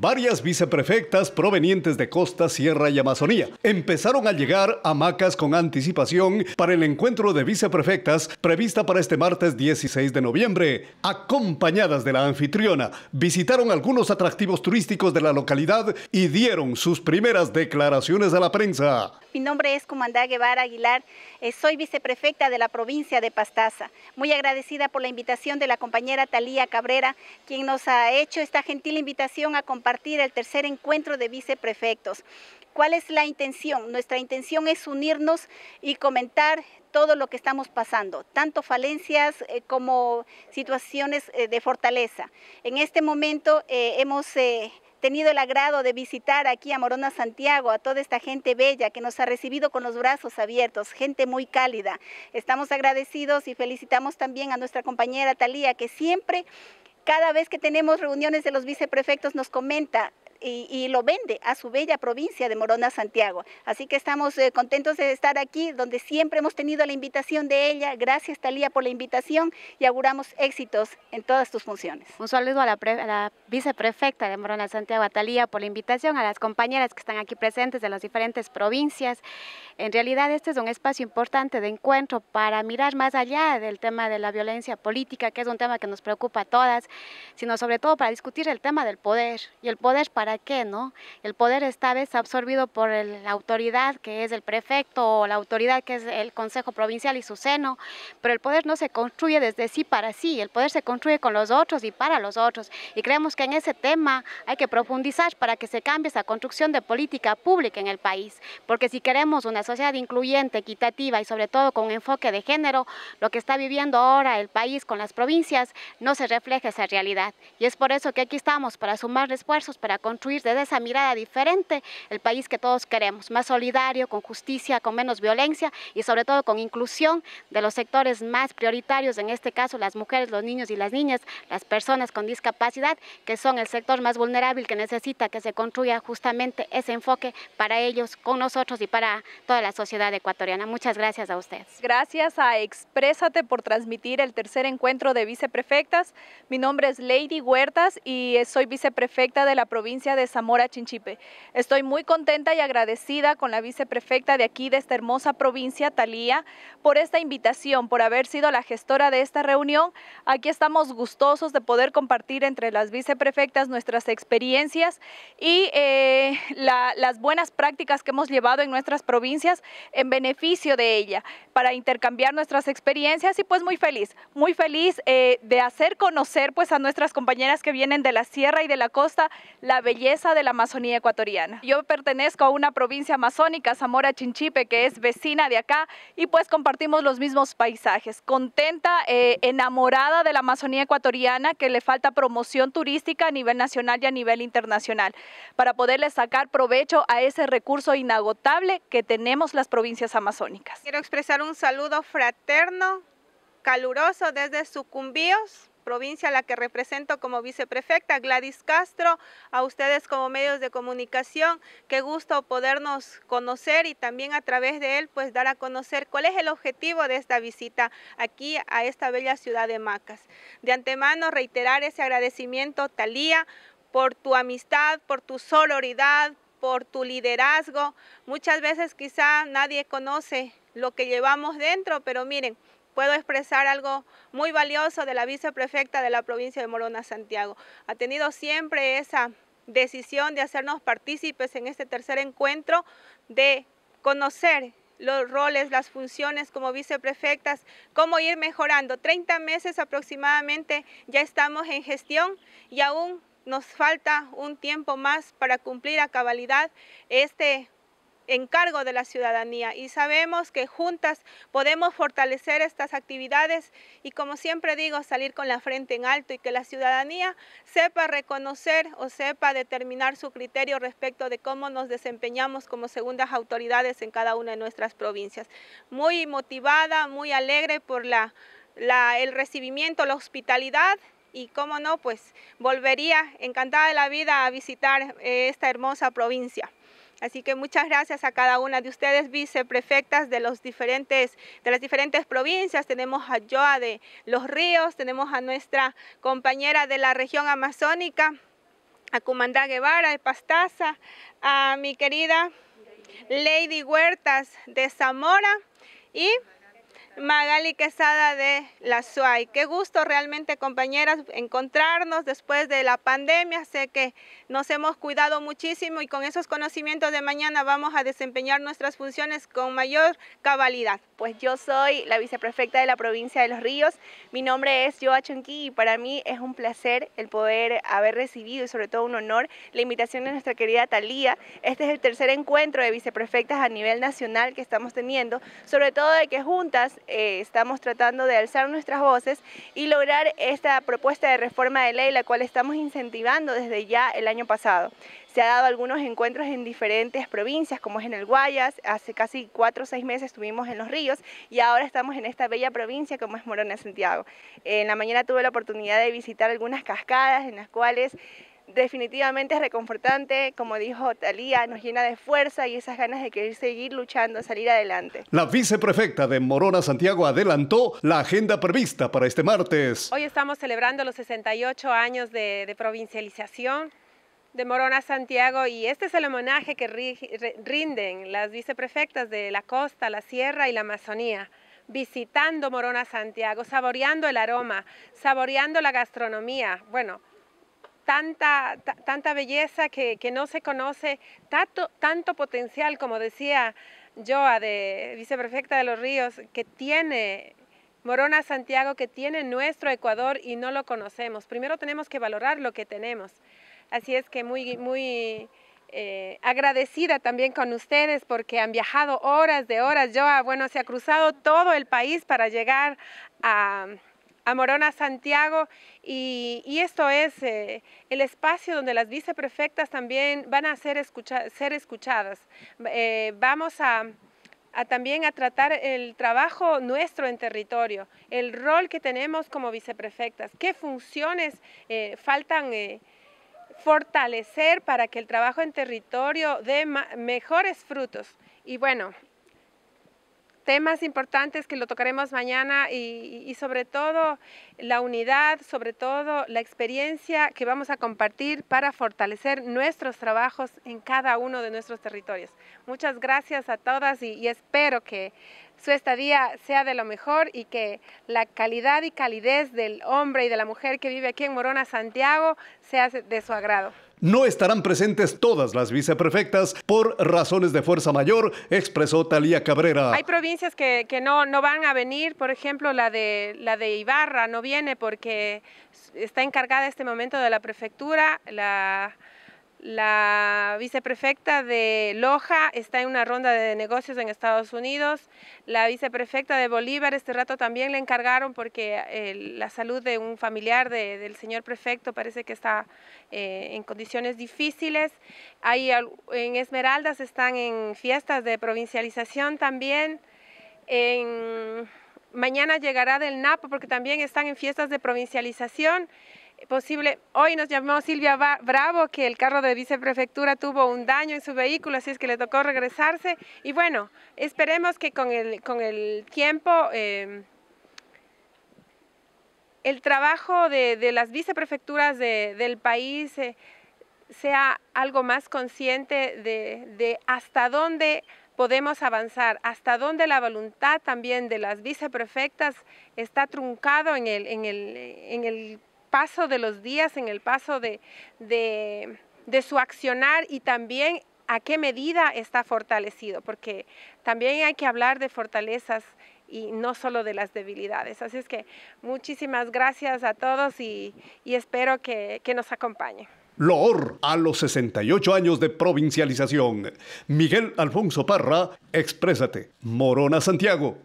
Varias viceprefectas provenientes de Costa, Sierra y Amazonía empezaron a llegar a Macas con anticipación para el encuentro de viceprefectas prevista para este martes 16 de noviembre. Acompañadas de la anfitriona, visitaron algunos atractivos turísticos de la localidad y dieron sus primeras declaraciones a la prensa. Mi nombre es Comandá Guevara Aguilar, eh, soy viceprefecta de la provincia de Pastaza. Muy agradecida por la invitación de la compañera Talía Cabrera, quien nos ha hecho esta gentil invitación a compartir partir el tercer encuentro de viceprefectos. ¿Cuál es la intención? Nuestra intención es unirnos y comentar todo lo que estamos pasando, tanto falencias eh, como situaciones eh, de fortaleza. En este momento eh, hemos tenido el agrado de visitar aquí a Morona Santiago, a toda esta gente bella que nos ha recibido con los brazos abiertos, gente muy cálida. Estamos agradecidos y felicitamos también a nuestra compañera Talía que siempre cada vez que tenemos reuniones de los viceprefectos nos comenta, y, lo vende a su bella provincia de Morona, Santiago. Así que estamos eh, contentos de estar aquí, donde siempre hemos tenido la invitación de ella. Gracias, Talía, por la invitación y auguramos éxitos en todas tus funciones. Un saludo a la, a viceprefecta de Morona, Santiago, a Talía, por la invitación, a las compañeras que están aquí presentes de las diferentes provincias. En realidad, este es un espacio importante de encuentro para mirar más allá del tema de la violencia política, que es un tema que nos preocupa a todas, sino sobre todo para discutir el tema del poder y el poder para para qué, ¿no? El poder está vez absorbido por la autoridad que es el prefecto o la autoridad que es el Consejo Provincial y su seno, pero el poder no se construye desde sí para sí, el poder se construye con los otros y para los otros. Y creemos que en ese tema hay que profundizar para que se cambie esa construcción de política pública en el país, porque si queremos una sociedad incluyente, equitativa y sobre todo con un enfoque de género, lo que está viviendo ahora el país con las provincias no se refleja esa realidad. Y es por eso que aquí estamos, para sumar esfuerzos, para construir construir desde esa mirada diferente el país que todos queremos, más solidario, con justicia, con menos violencia y sobre todo con inclusión de los sectores más prioritarios, en este caso las mujeres, los niños y las niñas, las personas con discapacidad, que son el sector más vulnerable que necesita que se construya justamente ese enfoque para ellos, con nosotros y para toda la sociedad ecuatoriana. Muchas gracias a ustedes. Gracias a Exprésate por transmitir el tercer encuentro de viceprefectas. Mi nombre es Lady Huertas y soy viceprefecta de la provincia de Zamora Chinchipe. Estoy muy contenta y agradecida con la viceprefecta de aquí, de esta hermosa provincia, Talía, por esta invitación, por haber sido la gestora de esta reunión. Aquí estamos gustosos de poder compartir entre las viceprefectas nuestras experiencias y eh, las buenas prácticas que hemos llevado en nuestras provincias en beneficio de ella, para intercambiar nuestras experiencias y pues muy feliz, muy feliz eh, de hacer conocer pues a nuestras compañeras que vienen de la sierra y de la costa la belleza de la Amazonía ecuatoriana. Yo pertenezco a una provincia amazónica, Zamora Chinchipe, que es vecina de acá y pues compartimos los mismos paisajes. Contenta, eh, enamorada de la Amazonía ecuatoriana, que le falta promoción turística a nivel nacional y a nivel internacional, para poderle sacar provecho a ese recurso inagotable que tenemos las provincias amazónicas. Quiero expresar un saludo fraterno, caluroso desde Sucumbíos, provincia la que represento como viceprefecta, Gladys Castro, a ustedes como medios de comunicación, qué gusto podernos conocer y también a través de él pues dar a conocer cuál es el objetivo de esta visita aquí a esta bella ciudad de Macas. De antemano reiterar ese agradecimiento, Talía, por tu amistad, por tu sororidad, por tu liderazgo. Muchas veces quizá nadie conoce lo que llevamos dentro, pero miren, puedo expresar algo muy valioso de la viceprefecta de la provincia de Morona, Santiago. Ha tenido siempre esa decisión de hacernos partícipes en este tercer encuentro, de conocer los roles, las funciones como viceprefectas, cómo ir mejorando. 30 meses aproximadamente ya estamos en gestión y aún nos falta un tiempo más para cumplir a cabalidad este encargo de la ciudadanía y sabemos que juntas podemos fortalecer estas actividades y como siempre digo, salir con la frente en alto y que la ciudadanía sepa reconocer o sepa determinar su criterio respecto de cómo nos desempeñamos como segundas autoridades en cada una de nuestras provincias. Muy motivada, muy alegre por el recibimiento, la hospitalidad y cómo no, pues volvería encantada de la vida a visitar eh, esta hermosa provincia. Así que muchas gracias a cada una de ustedes, viceprefectas de, los diferentes, de las diferentes provincias. Tenemos a Joa de Los Ríos, tenemos a nuestra compañera de la región amazónica, a Cumandá Guevara de Pastaza, a mi querida Lady Huertas de Zamora y Magali Quesada de la SUAI. Qué gusto realmente, compañeras, encontrarnos después de la pandemia. Sé que nos hemos cuidado muchísimo y con esos conocimientos de mañana vamos a desempeñar nuestras funciones con mayor cabalidad. Pues yo soy la viceprefecta de la provincia de Los Ríos. Mi nombre es Joa Chonqui y para mí es un placer el poder haber recibido y sobre todo un honor la invitación de nuestra querida Talía. Este es el tercer encuentro de viceprefectas a nivel nacional que estamos teniendo, sobre todo de que juntas eh, estamos tratando de alzar nuestras voces y lograr esta propuesta de reforma de ley, la cual estamos incentivando desde ya el año pasado. Se ha dado algunos encuentros en diferentes provincias, como es en el Guayas, hace casi cuatro o seis meses estuvimos en Los Ríos y ahora estamos en esta bella provincia como es Morona, Santiago. En la mañana tuve la oportunidad de visitar algunas cascadas en las cuales definitivamente es reconfortante, como dijo Talía, nos llena de fuerza y esas ganas de querer seguir luchando, salir adelante. La viceprefecta de Morona, Santiago, adelantó la agenda prevista para este martes. Hoy estamos celebrando los 68 años de, provincialización de Morona, Santiago, y este es el homenaje que rinden las viceprefectas de la costa, la sierra y la Amazonía visitando Morona Santiago, saboreando el aroma, saboreando la gastronomía. Bueno, tanta, tanta belleza que, no se conoce, tanto, tanto potencial, como decía Joa, de viceprefecta de los Ríos, que tiene Morona Santiago, que tiene nuestro Ecuador y no lo conocemos. Primero tenemos que valorar lo que tenemos. Así es que muy, muy eh, agradecida también con ustedes porque han viajado horas de horas. Joa, bueno, se ha cruzado todo el país para llegar a a Morona Santiago y, esto es eh, el espacio donde las viceprefectas también van a ser, escuchadas. Eh, vamos a, también a tratar el trabajo nuestro en territorio, el rol que tenemos como viceprefectas, qué funciones eh, faltan fortalecer para que el trabajo en territorio dé mejores frutos. Y bueno, temas importantes que lo tocaremos mañana y, sobre todo la unidad, sobre todo la experiencia que vamos a compartir para fortalecer nuestros trabajos en cada uno de nuestros territorios. Muchas gracias a todas y, y espero que su estadía sea de lo mejor y que la calidad y calidez del hombre y de la mujer que vive aquí en Morona, Santiago, sea de su agrado. No estarán presentes todas las viceprefectas por razones de fuerza mayor, expresó Talía Cabrera. Hay provincias que, no, van a venir, por ejemplo, la de, la de Ibarra no viene porque está encargada en este momento de la prefectura, la la viceprefecta de Loja está en una ronda de negocios en Estados Unidos. La viceprefecta de Bolívar este rato también le encargaron porque eh, la salud de un familiar del señor prefecto parece que está eh, en condiciones difíciles. Ahí en Esmeraldas están en fiestas de provincialización también. mañana llegará del NAPO porque también están en fiestas de provincialización posible. Hoy nos llamó Silvia Bravo que el carro de viceprefectura tuvo un daño en su vehículo, así es que le tocó regresarse. Y bueno, esperemos que con el, tiempo... Em, el trabajo de, las viceprefecturas del país eh, sea algo más consciente de, hasta dónde podemos avanzar, hasta dónde la voluntad también de las viceprefectas está truncado en el, en el paso de los días, en el paso de, su accionar y también a qué medida está fortalecido, porque también hay que hablar de fortalezas y no solo de las debilidades. Así es que muchísimas gracias a todos y, espero que, nos acompañen. LOR a los 68 años de provincialización. Miguel Alfonso Parra, Exprésate, Morona Santiago.